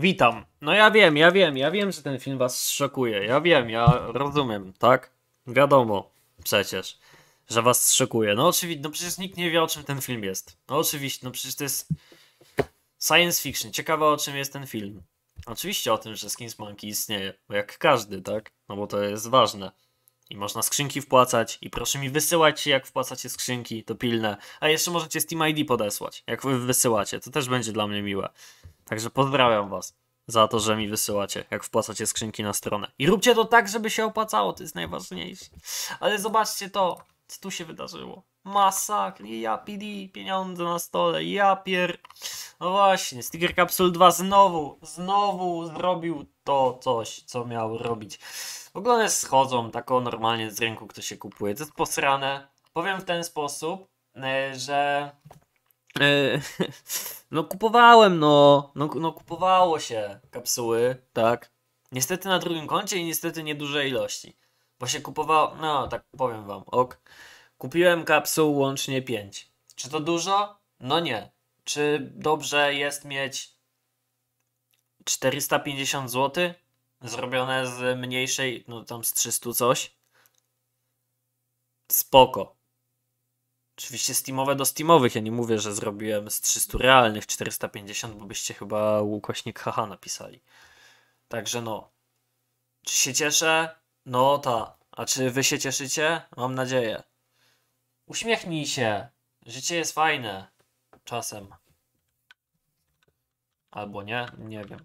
Witam. No ja wiem, ja wiem, ja wiem, że ten film was szokuje. Ja wiem, ja rozumiem, tak? Wiadomo, przecież, że was szokuje. No oczywiście, no przecież nikt nie wie o czym ten film jest. No oczywiście, no przecież to jest science fiction. Ciekawe o czym jest ten film. Oczywiście o tym, że Skins Monkey istnieje, bo jak każdy, tak? No bo to jest ważne. I można skrzynki wpłacać, i proszę mi wysyłać, jak wpłacacie skrzynki, to pilne. A jeszcze możecie Steam ID podesłać, jak wy wysyłacie, to też będzie dla mnie miłe. Także pozdrawiam Was za to, że mi wysyłacie, jak wpłacacie skrzynki na stronę. I róbcie to tak, żeby się opłacało, to jest najważniejsze. Ale zobaczcie to, co tu się wydarzyło. Masakr, ja PD, pieniądze na stole, ja pier... No właśnie, Sticker Capsule 2 znowu, znowu zrobił to coś, co miał robić. W ogóle one schodzą tak o normalnie z rynku, kto się kupuje. To jest posrane. Powiem w ten sposób, e, że E, no kupowałem, no. no. No kupowało się kapsuły, tak. Niestety na drugim koncie i niestety nieduże ilości. Bo się kupowało, no tak powiem wam, ok. Kupiłem kapsuł łącznie 5. Czy to dużo? No nie. Czy dobrze jest mieć 450 zł zrobione z mniejszej, no tam z 300 coś? Spoko. Oczywiście Steamowe do Steamowych. Ja nie mówię, że zrobiłem z 300 realnych 450, bo byście chyba Łukośnik haha napisali. Także no. Czy się cieszę? No ta. A czy wy się cieszycie? Mam nadzieję. Uśmiechnij się. Życie jest fajne. Czasem. Albo nie, nie wiem.